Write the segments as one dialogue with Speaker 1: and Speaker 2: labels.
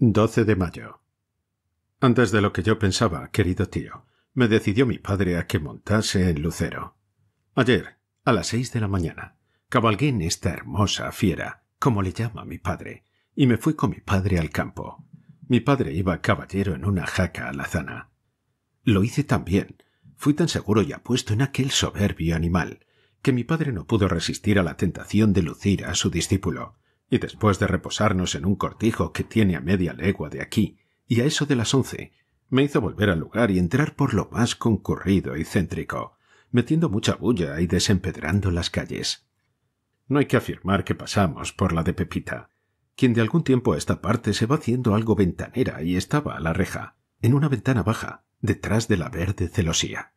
Speaker 1: 12 de mayo. Antes de lo que yo pensaba, querido tío, me decidió mi padre a que montase en Lucero. Ayer, a las seis de la mañana, cabalgué en esta hermosa fiera, como le llama mi padre, y me fui con mi padre al campo. Mi padre iba caballero en una jaca alazana. Lo hice tan bien, Fui tan seguro y apuesto en aquel soberbio animal, que mi padre no pudo resistir a la tentación de lucir a su discípulo, y después de reposarnos en un cortijo que tiene a media legua de aquí, y a eso de las once, me hizo volver al lugar y entrar por lo más concurrido y céntrico, metiendo mucha bulla y desempedrando las calles. No hay que afirmar que pasamos por la de Pepita, quien de algún tiempo a esta parte se va haciendo algo ventanera y estaba a la reja, en una ventana baja, detrás de la verde celosía.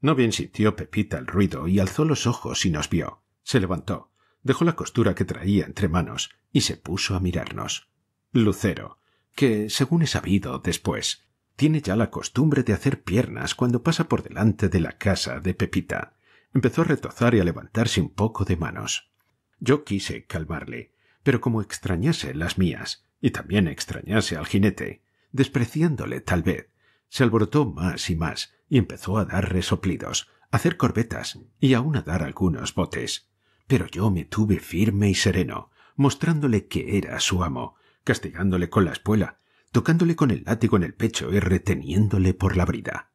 Speaker 1: No bien sintió Pepita el ruido y alzó los ojos y nos vio. Se levantó, dejó la costura que traía entre manos y se puso a mirarnos. Lucero, que, según he sabido después, tiene ya la costumbre de hacer piernas cuando pasa por delante de la casa de Pepita, empezó a retozar y a levantarse un poco de manos. Yo quise calmarle, pero como extrañase las mías, y también extrañase al jinete, despreciándole tal vez, se alborotó más y más y empezó a dar resoplidos, a hacer corbetas y aun a dar algunos botes. Pero yo me tuve firme y sereno, mostrándole que era su amo, castigándole con la espuela, tocándole con el látigo en el pecho y reteniéndole por la brida.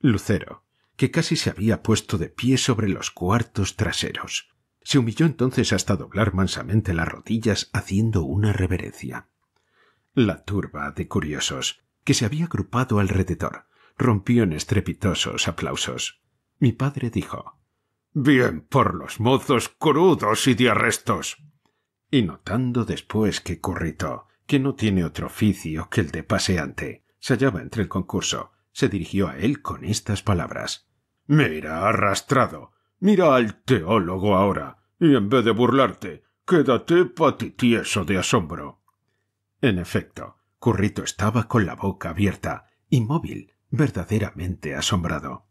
Speaker 1: Lucero, que casi se había puesto de pie sobre los cuartos traseros, se humilló entonces hasta doblar mansamente las rodillas haciendo una reverencia. La turba de curiosos, que se había agrupado alrededor, rompió en estrepitosos aplausos. Mi padre dijo Bien por los mozos crudos y de arrestos. Y notando después que Currito, que no tiene otro oficio que el de paseante, se hallaba entre el concurso, se dirigió a él con estas palabras. Mira, arrastrado, mira al teólogo ahora, y en vez de burlarte, quédate patitieso de asombro. En efecto, Currito estaba con la boca abierta, inmóvil, verdaderamente asombrado.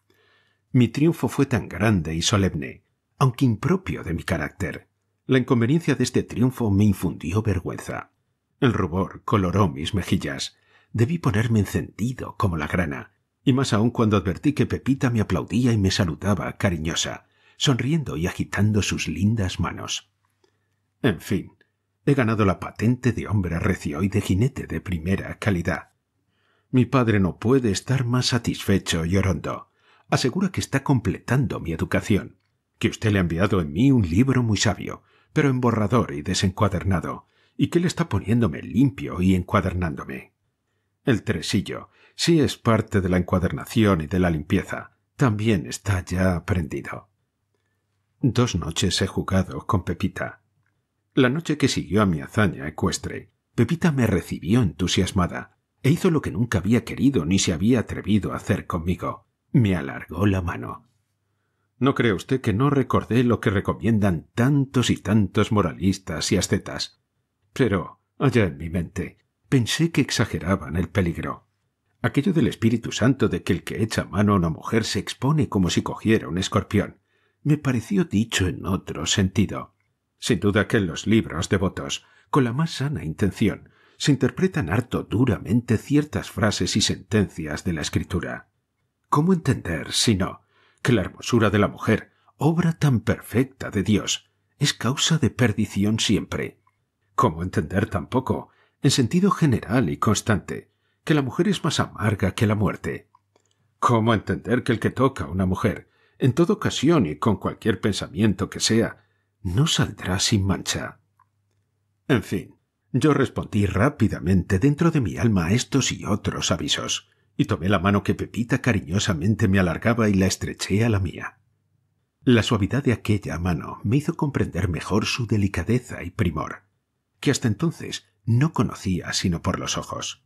Speaker 1: Mi triunfo fue tan grande y solemne, aunque impropio de mi carácter. La inconveniencia de este triunfo me infundió vergüenza. El rubor coloró mis mejillas. Debí ponerme encendido como la grana, y más aún cuando advertí que Pepita me aplaudía y me saludaba cariñosa, sonriendo y agitando sus lindas manos. En fin, he ganado la patente de hombre recio y de jinete de primera calidad. Mi padre no puede estar más satisfecho, Llorondo asegura que está completando mi educación, que usted le ha enviado en mí un libro muy sabio, pero emborrador y desencuadernado, y que le está poniéndome limpio y encuadernándome. El tresillo si es parte de la encuadernación y de la limpieza, también está ya aprendido. Dos noches he jugado con Pepita. La noche que siguió a mi hazaña ecuestre, Pepita me recibió entusiasmada e hizo lo que nunca había querido ni se había atrevido a hacer conmigo. Me alargó la mano. No cree usted que no recordé lo que recomiendan tantos y tantos moralistas y ascetas. Pero, allá en mi mente, pensé que exageraban el peligro. Aquello del Espíritu Santo de que el que echa mano a una mujer se expone como si cogiera un escorpión, me pareció dicho en otro sentido. Sin duda que en los libros devotos, con la más sana intención, se interpretan harto duramente ciertas frases y sentencias de la Escritura. ¿Cómo entender, si no, que la hermosura de la mujer, obra tan perfecta de Dios, es causa de perdición siempre? ¿Cómo entender tampoco, en sentido general y constante, que la mujer es más amarga que la muerte? ¿Cómo entender que el que toca a una mujer, en toda ocasión y con cualquier pensamiento que sea, no saldrá sin mancha? En fin, yo respondí rápidamente dentro de mi alma a estos y otros avisos y tomé la mano que Pepita cariñosamente me alargaba y la estreché a la mía. La suavidad de aquella mano me hizo comprender mejor su delicadeza y primor, que hasta entonces no conocía sino por los ojos.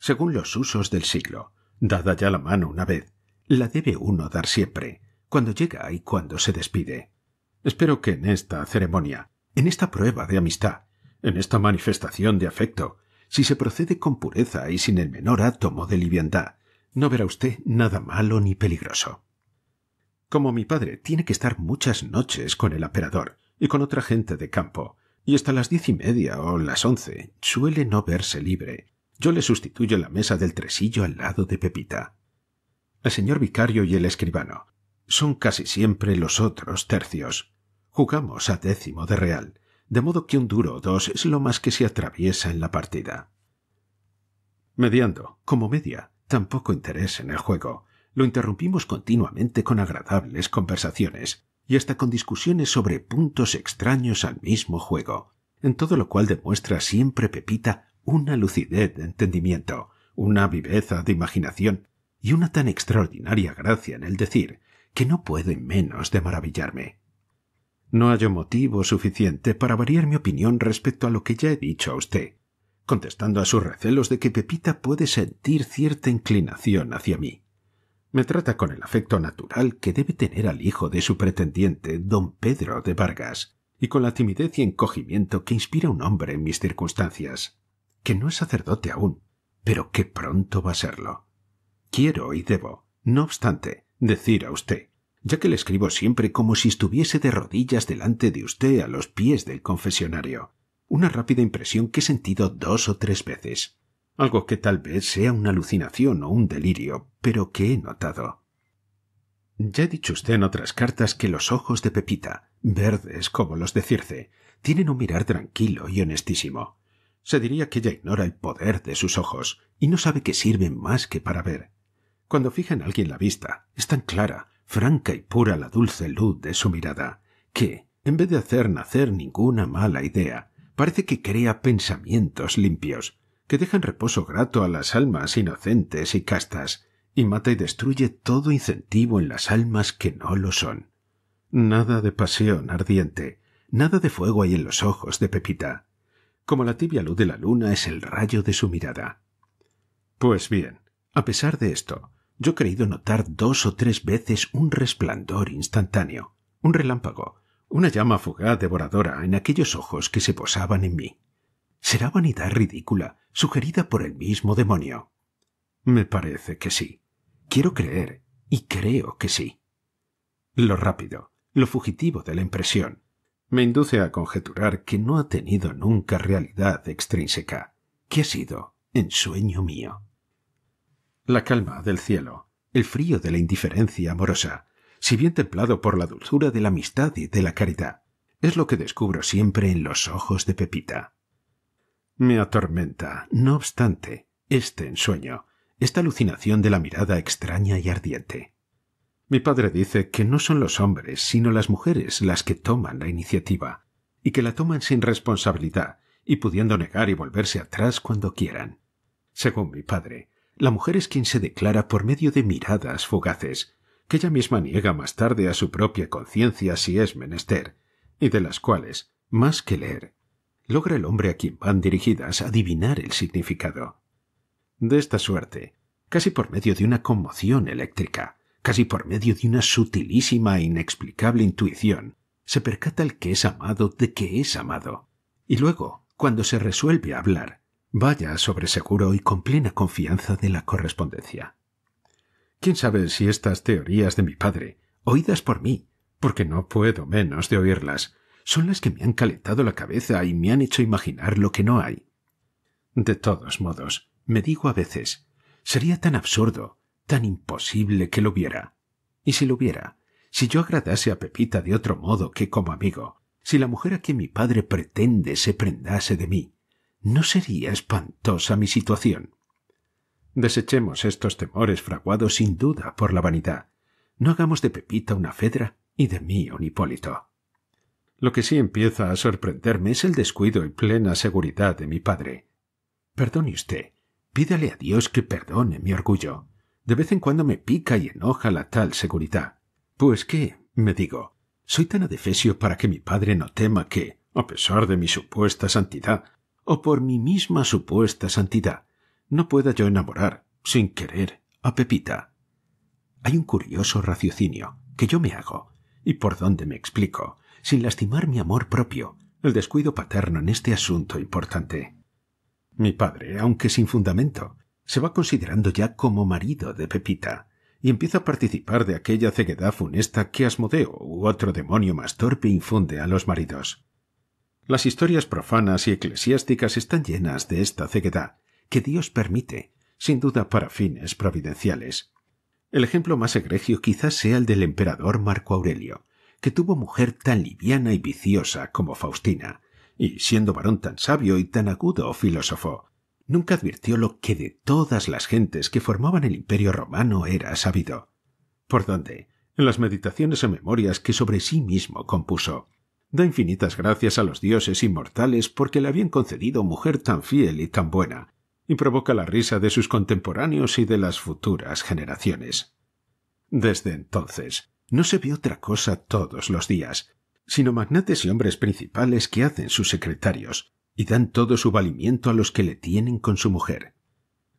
Speaker 1: Según los usos del siglo, dada ya la mano una vez, la debe uno dar siempre, cuando llega y cuando se despide. Espero que en esta ceremonia, en esta prueba de amistad, en esta manifestación de afecto, si se procede con pureza y sin el menor átomo de liviandad, no verá usted nada malo ni peligroso. Como mi padre tiene que estar muchas noches con el aperador y con otra gente de campo, y hasta las diez y media o las once suele no verse libre, yo le sustituyo la mesa del tresillo al lado de Pepita. El señor vicario y el escribano son casi siempre los otros tercios. Jugamos a décimo de real, de modo que un duro o dos es lo más que se atraviesa en la partida. Mediando, como media, tampoco interés en el juego. Lo interrumpimos continuamente con agradables conversaciones y hasta con discusiones sobre puntos extraños al mismo juego, en todo lo cual demuestra siempre Pepita una lucidez de entendimiento, una viveza de imaginación y una tan extraordinaria gracia en el decir que no puedo menos de maravillarme. No hallo motivo suficiente para variar mi opinión respecto a lo que ya he dicho a usted, contestando a sus recelos de que Pepita puede sentir cierta inclinación hacia mí. Me trata con el afecto natural que debe tener al hijo de su pretendiente, don Pedro de Vargas, y con la timidez y encogimiento que inspira un hombre en mis circunstancias, que no es sacerdote aún, pero que pronto va a serlo. Quiero y debo, no obstante, decir a usted ya que le escribo siempre como si estuviese de rodillas delante de usted a los pies del confesionario. Una rápida impresión que he sentido dos o tres veces. Algo que tal vez sea una alucinación o un delirio, pero que he notado. Ya he dicho usted en otras cartas que los ojos de Pepita, verdes como los de Circe, tienen un mirar tranquilo y honestísimo. Se diría que ella ignora el poder de sus ojos y no sabe que sirven más que para ver. Cuando fijan en alguien la vista, es tan clara, franca y pura la dulce luz de su mirada, que, en vez de hacer nacer ninguna mala idea, parece que crea pensamientos limpios, que dejan reposo grato a las almas inocentes y castas, y mata y destruye todo incentivo en las almas que no lo son. Nada de pasión ardiente, nada de fuego hay en los ojos de Pepita. Como la tibia luz de la luna es el rayo de su mirada. Pues bien, a pesar de esto, yo he creído notar dos o tres veces un resplandor instantáneo, un relámpago, una llama fugaz devoradora en aquellos ojos que se posaban en mí. ¿Será vanidad ridícula, sugerida por el mismo demonio? Me parece que sí. Quiero creer, y creo que sí. Lo rápido, lo fugitivo de la impresión, me induce a conjeturar que no ha tenido nunca realidad extrínseca, que ha sido sueño mío la calma del cielo, el frío de la indiferencia amorosa, si bien templado por la dulzura de la amistad y de la caridad, es lo que descubro siempre en los ojos de Pepita. Me atormenta, no obstante, este ensueño, esta alucinación de la mirada extraña y ardiente. Mi padre dice que no son los hombres, sino las mujeres las que toman la iniciativa, y que la toman sin responsabilidad y pudiendo negar y volverse atrás cuando quieran. Según mi padre, la mujer es quien se declara por medio de miradas fugaces, que ella misma niega más tarde a su propia conciencia si es menester, y de las cuales, más que leer, logra el hombre a quien van dirigidas adivinar el significado. De esta suerte, casi por medio de una conmoción eléctrica, casi por medio de una sutilísima e inexplicable intuición, se percata el que es amado de que es amado, y luego, cuando se resuelve a hablar, Vaya sobre seguro y con plena confianza de la correspondencia. Quién sabe si estas teorías de mi padre, oídas por mí, porque no puedo menos de oírlas, son las que me han calentado la cabeza y me han hecho imaginar lo que no hay. De todos modos, me digo a veces, sería tan absurdo, tan imposible que lo viera. Y si lo viera, si yo agradase a Pepita de otro modo que como amigo, si la mujer a quien mi padre pretende se prendase de mí, ¿No sería espantosa mi situación? Desechemos estos temores fraguados sin duda por la vanidad. No hagamos de Pepita una Fedra y de mí un Hipólito. Lo que sí empieza a sorprenderme es el descuido y plena seguridad de mi padre. Perdone usted, pídale a Dios que perdone mi orgullo. De vez en cuando me pica y enoja la tal seguridad. Pues qué, me digo, soy tan adefesio para que mi padre no tema que, a pesar de mi supuesta santidad, o por mi misma supuesta santidad, no pueda yo enamorar, sin querer, a Pepita. Hay un curioso raciocinio que yo me hago, y por donde me explico, sin lastimar mi amor propio, el descuido paterno en este asunto importante. Mi padre, aunque sin fundamento, se va considerando ya como marido de Pepita, y empieza a participar de aquella ceguedad funesta que Asmodeo u otro demonio más torpe infunde a los maridos. Las historias profanas y eclesiásticas están llenas de esta ceguedad que Dios permite, sin duda para fines providenciales. El ejemplo más egregio quizás sea el del emperador Marco Aurelio, que tuvo mujer tan liviana y viciosa como Faustina, y siendo varón tan sabio y tan agudo filósofo, nunca advirtió lo que de todas las gentes que formaban el imperio romano era sabido. Por donde, en las meditaciones o memorias que sobre sí mismo compuso, Da infinitas gracias a los dioses inmortales porque le habían concedido mujer tan fiel y tan buena, y provoca la risa de sus contemporáneos y de las futuras generaciones. Desde entonces, no se ve otra cosa todos los días, sino magnates y hombres principales que hacen sus secretarios y dan todo su valimiento a los que le tienen con su mujer.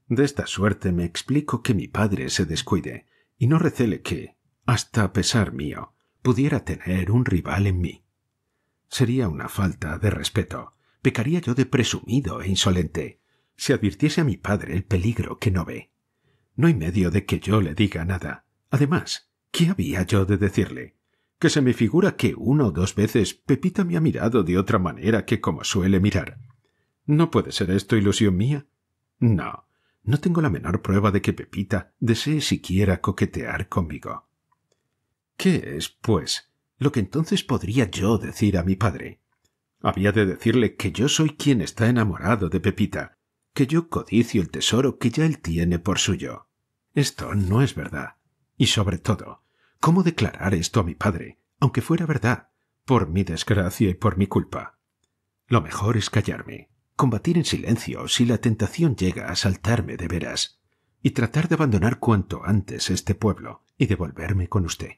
Speaker 1: De esta suerte me explico que mi padre se descuide y no recele que, hasta a pesar mío, pudiera tener un rival en mí. Sería una falta de respeto. Pecaría yo de presumido e insolente. Si advirtiese a mi padre el peligro que no ve. No hay medio de que yo le diga nada. Además, ¿qué había yo de decirle? Que se me figura que una o dos veces Pepita me ha mirado de otra manera que como suele mirar. ¿No puede ser esto ilusión mía? No, no tengo la menor prueba de que Pepita desee siquiera coquetear conmigo. ¿Qué es, pues, lo que entonces podría yo decir a mi padre. Había de decirle que yo soy quien está enamorado de Pepita, que yo codicio el tesoro que ya él tiene por suyo. Esto no es verdad. Y sobre todo, ¿cómo declarar esto a mi padre, aunque fuera verdad, por mi desgracia y por mi culpa? Lo mejor es callarme, combatir en silencio si la tentación llega a saltarme de veras, y tratar de abandonar cuanto antes este pueblo y de volverme con usted.